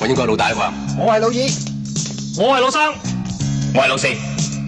我应该老大吧？我係老二，我係老三，我係老四。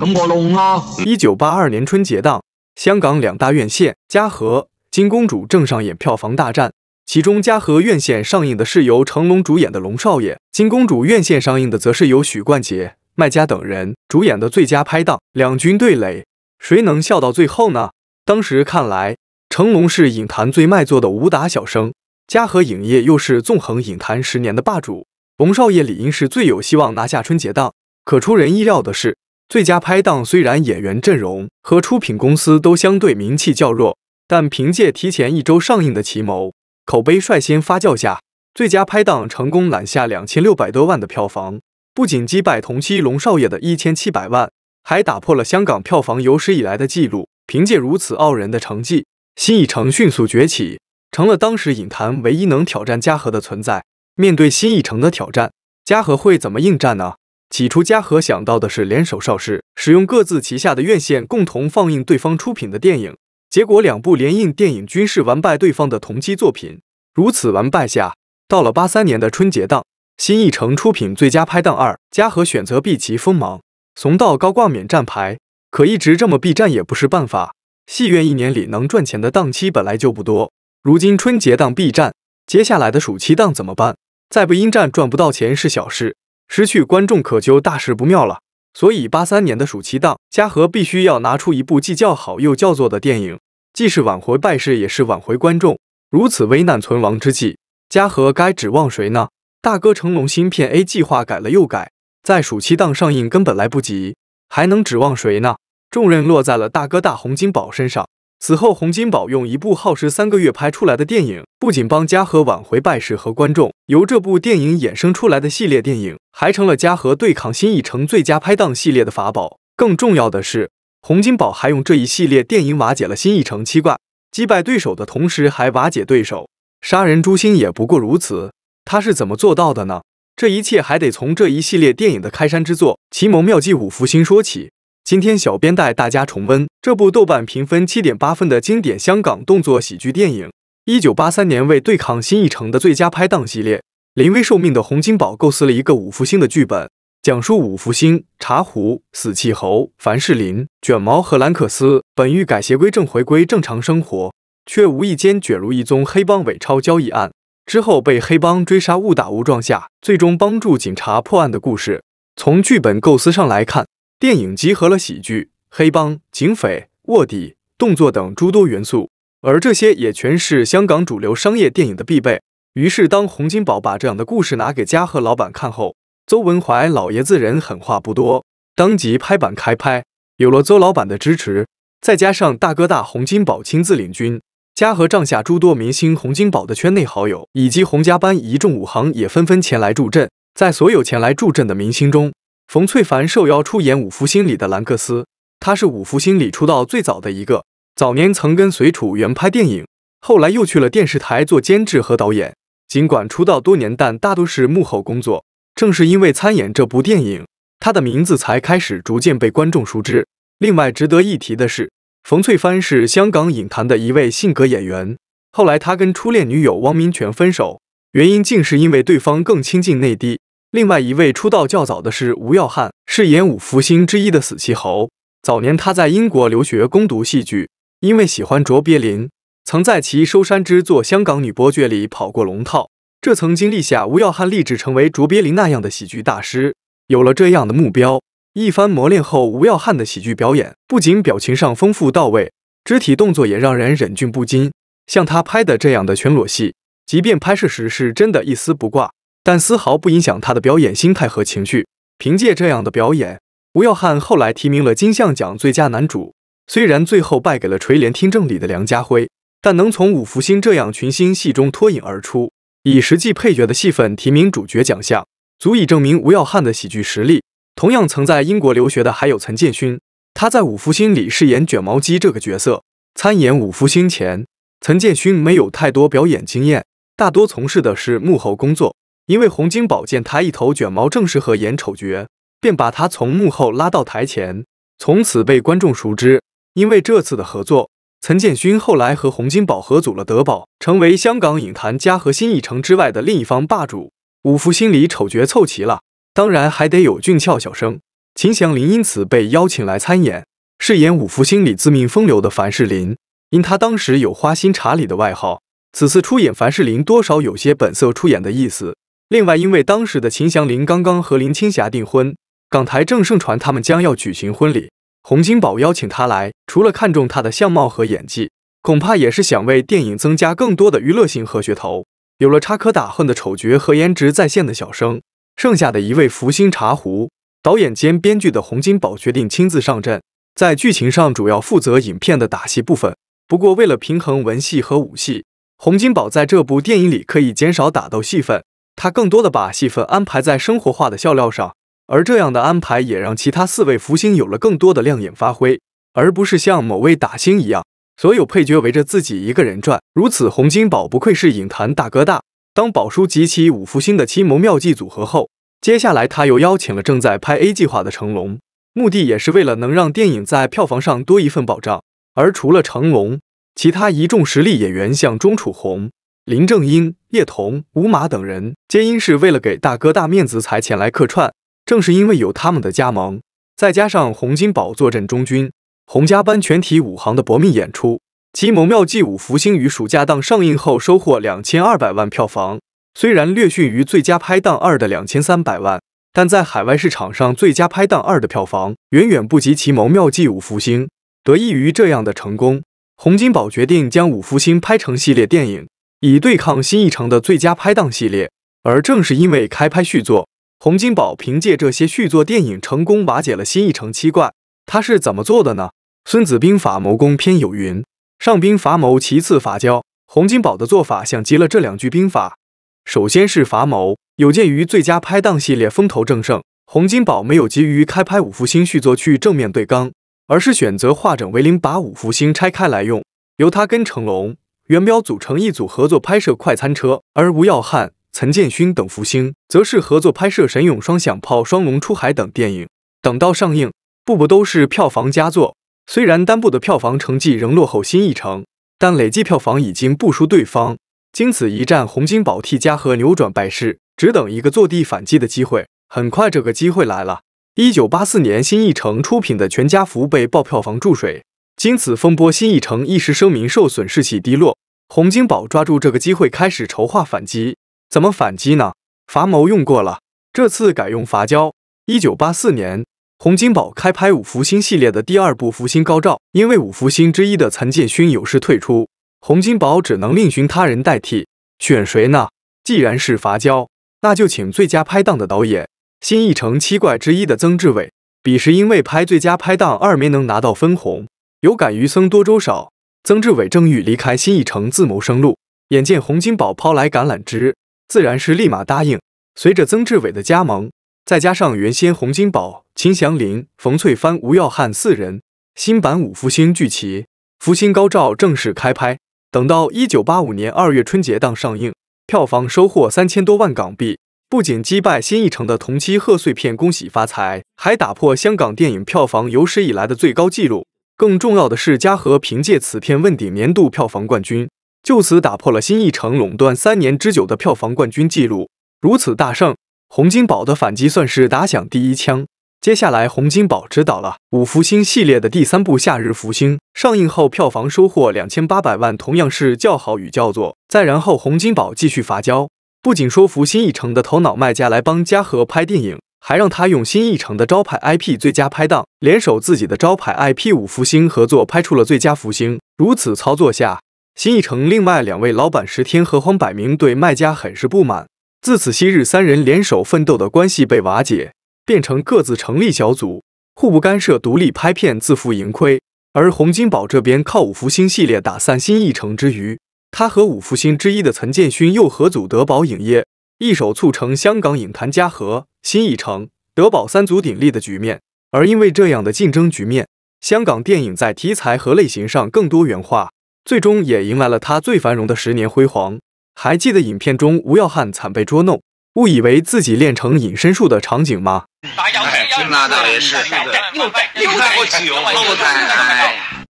咁我弄啊！一九八二年春节档，香港两大院线嘉禾、金公主正上演票房大战。其中嘉禾院线上映的是由成龙主演的《龙少爷》，金公主院线上映的则是由许冠杰、麦嘉等人主演的《最佳拍档》。两军对垒，谁能笑到最后呢？当时看来，成龙是影坛最卖座的武打小生。嘉禾影业又是纵横影坛十年的霸主，龙少爷理应是最有希望拿下春节档。可出人意料的是，最佳拍档虽然演员阵容和出品公司都相对名气较弱，但凭借提前一周上映的《奇谋》，口碑率先发酵下，最佳拍档成功揽下两千六百多万的票房，不仅击败同期龙少爷的一千七百万，还打破了香港票房有史以来的纪录。凭借如此傲人的成绩，新艺城迅速崛起。成了当时影坛唯一能挑战嘉禾的存在。面对新艺城的挑战，嘉禾会怎么应战呢？起初，嘉禾想到的是联手邵氏，使用各自旗下的院线共同放映对方出品的电影。结果，两部联映电影均是完败对方的同期作品。如此完败下，到了八三年的春节档，新艺城出品《最佳拍档二》，嘉禾选择避其锋芒，怂到高挂免战牌。可一直这么避战也不是办法。戏院一年里能赚钱的档期本来就不多。如今春节档必战，接下来的暑期档怎么办？再不应战，赚不到钱是小事，失去观众可就大事不妙了。所以八三年的暑期档，嘉禾必须要拿出一部既叫好又叫座的电影，既是挽回败势，也是挽回观众。如此危难存亡之际，嘉禾该指望谁呢？大哥成龙新片《A 计划》改了又改，在暑期档上映根本来不及，还能指望谁呢？重任落在了大哥大洪金宝身上。此后，洪金宝用一部耗时三个月拍出来的电影，不仅帮嘉禾挽回败势和观众，由这部电影衍生出来的系列电影，还成了嘉禾对抗新艺城最佳拍档系列的法宝。更重要的是，洪金宝还用这一系列电影瓦解了新艺城七怪，击败对手的同时还瓦解对手，杀人诛心也不过如此。他是怎么做到的呢？这一切还得从这一系列电影的开山之作《奇谋妙计五福星》说起。今天，小编带大家重温这部豆瓣评分七点八分的经典香港动作喜剧电影。一九八三年为对抗新艺城的最佳拍档系列，临危受命的洪金宝构思了一个五福星的剧本，讲述五福星茶壶、死气猴、凡士林、卷毛和兰克斯本欲改邪归正，回归正常生活，却无意间卷入一宗黑帮伪钞交易案，之后被黑帮追杀，误打误撞下，最终帮助警察破案的故事。从剧本构思上来看。电影集合了喜剧、黑帮、警匪、卧底、动作等诸多元素，而这些也全是香港主流商业电影的必备。于是，当洪金宝把这样的故事拿给嘉禾老板看后，邹文怀老爷子人狠话不多，当即拍板开拍。有了邹老板的支持，再加上大哥大洪金宝亲自领军，嘉禾帐下诸多明星、洪金宝的圈内好友以及洪家班一众武行也纷纷前来助阵。在所有前来助阵的明星中，冯翠帆受邀出演《五福星》里的兰克斯，他是《五福星》里出道最早的一个。早年曾跟随楚原拍电影，后来又去了电视台做监制和导演。尽管出道多年，但大都是幕后工作。正是因为参演这部电影，他的名字才开始逐渐被观众熟知。另外值得一提的是，冯翠帆是香港影坛的一位性格演员。后来他跟初恋女友汪明荃分手，原因竟是因为对方更亲近内地。另外一位出道较早的是吴耀汉，饰演五福星之一的死气侯。早年他在英国留学攻读戏剧，因为喜欢卓别林，曾在其收山之作《香港女伯爵》里跑过龙套。这曾经立下吴耀汉立志成为卓别林那样的喜剧大师。有了这样的目标，一番磨练后，吴耀汉的喜剧表演不仅表情上丰富到位，肢体动作也让人忍俊不禁。像他拍的这样的全裸戏，即便拍摄时是真的一丝不挂。但丝毫不影响他的表演心态和情绪。凭借这样的表演，吴耀汉后来提名了金像奖最佳男主。虽然最后败给了《垂帘听政》里的梁家辉，但能从《五福星》这样群星戏中脱颖而出，以实际配角的戏份提名主角奖项，足以证明吴耀汉的喜剧实力。同样曾在英国留学的还有陈建勋，他在《五福星》里饰演卷毛鸡这个角色。参演《五福星》前，陈建勋没有太多表演经验，大多从事的是幕后工作。因为洪金宝见他一头卷毛，正适合演丑角，便把他从幕后拉到台前，从此被观众熟知。因为这次的合作，岑建勋后来和洪金宝合组了德宝，成为香港影坛嘉和新艺城之外的另一方霸主。五福星里丑角凑齐了，当然还得有俊俏小生秦祥林，因此被邀请来参演，饰演五福星里自命风流的樊世林。因他当时有花心查理的外号，此次出演樊世林多少有些本色出演的意思。另外，因为当时的秦祥林刚刚和林青霞订婚，港台正盛传他们将要举行婚礼。洪金宝邀请他来，除了看中他的相貌和演技，恐怕也是想为电影增加更多的娱乐性和噱头。有了插科打诨的丑角和颜值在线的小生，剩下的一位福星茶壶导演兼编剧的洪金宝决定亲自上阵，在剧情上主要负责影片的打戏部分。不过，为了平衡文戏和武戏，洪金宝在这部电影里可以减少打斗戏份。他更多的把戏份安排在生活化的笑料上，而这样的安排也让其他四位福星有了更多的亮眼发挥，而不是像某位打星一样，所有配角围着自己一个人转。如此，洪金宝不愧是影坛大哥大。当宝叔集齐五福星的奇谋妙计组合后，接下来他又邀请了正在拍《A 计划》的成龙，目的也是为了能让电影在票房上多一份保障。而除了成龙，其他一众实力演员像钟楚红。林正英、叶童、吴马等人皆因是为了给大哥大面子才前来客串。正是因为有他们的加盟，再加上洪金宝坐镇中军，洪家班全体武行的搏命演出，《奇谋妙计五福星》于暑假档上映后收获两千二百万票房，虽然略逊于《最佳拍档二》的两千三百万，但在海外市场上，《最佳拍档二》的票房远远不及《奇谋妙计五福星》。得益于这样的成功，洪金宝决定将《五福星》拍成系列电影。以对抗新一城的最佳拍档系列，而正是因为开拍续作，洪金宝凭借这些续作电影成功瓦解了新一城七怪。他是怎么做的呢？《孙子兵法谋攻篇》有云：“上兵伐谋，其次伐交。”洪金宝的做法像极了这两句兵法。首先是伐谋，有鉴于最佳拍档系列风头正盛，洪金宝没有急于开拍五福星续作去正面对刚，而是选择化整为零，把五福星拆开来用，由他跟成龙。元彪组成一组合作拍摄《快餐车》，而吴耀汉、陈建勋等福星则是合作拍摄《神勇双响炮》《双龙出海》等电影。等到上映，部部都是票房佳作。虽然单部的票房成绩仍落后新艺城，但累计票房已经不输对方。经此一战，洪金宝替嘉禾扭转败势，只等一个坐地反击的机会。很快，这个机会来了。一九八四年，新艺城出品的《全家福》被爆票房注水。经此风波，新艺城一时声名受损，士气低落。洪金宝抓住这个机会，开始筹划反击。怎么反击呢？伐谋用过了，这次改用伐交。一九八四年，洪金宝开拍《五福星》系列的第二部《福星高照》，因为五福星之一的岑建勋有事退出，洪金宝只能另寻他人代替。选谁呢？既然是伐交，那就请最佳拍档的导演新艺城七怪之一的曾志伟。彼时因为拍《最佳拍档》二没能拿到分红。有感于僧多粥少，曾志伟正欲离开新艺城自谋生路，眼见洪金宝抛来橄榄枝，自然是立马答应。随着曾志伟的加盟，再加上原先洪金宝、秦祥林、冯翠帆、吴耀汉四人，新版《五福星》聚齐，福星高照正式开拍。等到一九八五年二月春节档上映，票房收获三千多万港币，不仅击败新艺城的同期贺岁片《恭喜发财》，还打破香港电影票房有史以来的最高纪录。更重要的是，嘉禾凭借此片问鼎年度票房冠军，就此打破了新艺城垄断三年之久的票房冠军记录。如此大胜，洪金宝的反击算是打响第一枪。接下来，洪金宝执导了《五福星》系列的第三部《夏日福星》，上映后票房收获两千八百万，同样是叫好与叫座。再然后，洪金宝继续发交，不仅说服新艺城的头脑卖家来帮嘉禾拍电影。还让他用新艺城的招牌 IP 最佳拍档联手自己的招牌 IP 五福星合作拍出了最佳福星。如此操作下，新艺城另外两位老板石天和黄百鸣对卖家很是不满。自此，昔日三人联手奋斗的关系被瓦解，变成各自成立小组，互不干涉，独立拍片，自负盈亏。而洪金宝这边靠五福星系列打散新艺城之余，他和五福星之一的岑建勋又合组德宝影业。一手促成香港影坛嘉禾、新艺城、德宝三足鼎立的局面，而因为这样的竞争局面，香港电影在题材和类型上更多元化，最终也迎来了它最繁荣的十年辉煌。还记得影片中吴耀汉惨被捉弄，误以为自己练成隐身术的场景吗？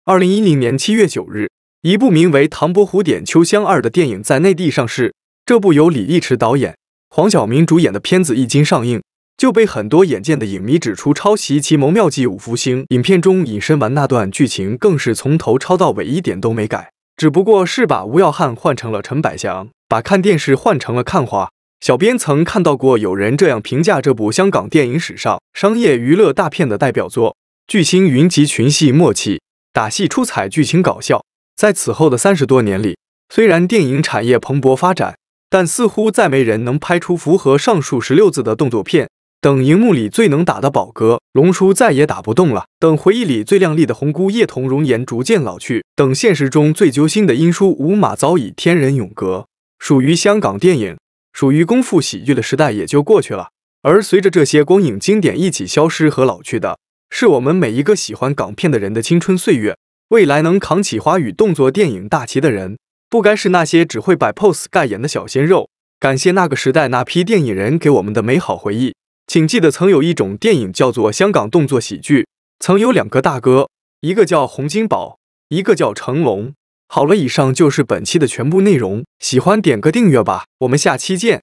二零一零年七月九日，一部名为《唐伯虎点秋香二》的电影在内地上市。这部由李立群导演、黄晓明主演的片子一经上映，就被很多眼见的影迷指出抄袭《奇谋妙计五福星》。影片中隐身完那段剧情更是从头抄到尾，一点都没改，只不过是把吴耀汉换成了陈百祥，把看电视换成了看花。小编曾看到过有人这样评价这部香港电影史上商业娱乐大片的代表作：巨星云集，群戏默契，打戏出彩，剧情搞笑。在此后的三十多年里，虽然电影产业蓬勃发展，但似乎再没人能拍出符合上述十六字的动作片。等荧幕里最能打的宝哥龙叔再也打不动了；等回忆里最靓丽的红姑叶童容颜逐渐老去；等现实中最揪心的英叔吴马早已天人永隔。属于香港电影、属于功夫喜剧的时代也就过去了。而随着这些光影经典一起消失和老去的，是我们每一个喜欢港片的人的青春岁月。未来能扛起华语动作电影大旗的人。不该是那些只会摆 pose 盖眼的小鲜肉。感谢那个时代那批电影人给我们的美好回忆。请记得，曾有一种电影叫做香港动作喜剧，曾有两个大哥，一个叫洪金宝，一个叫成龙。好了，以上就是本期的全部内容。喜欢点个订阅吧，我们下期见。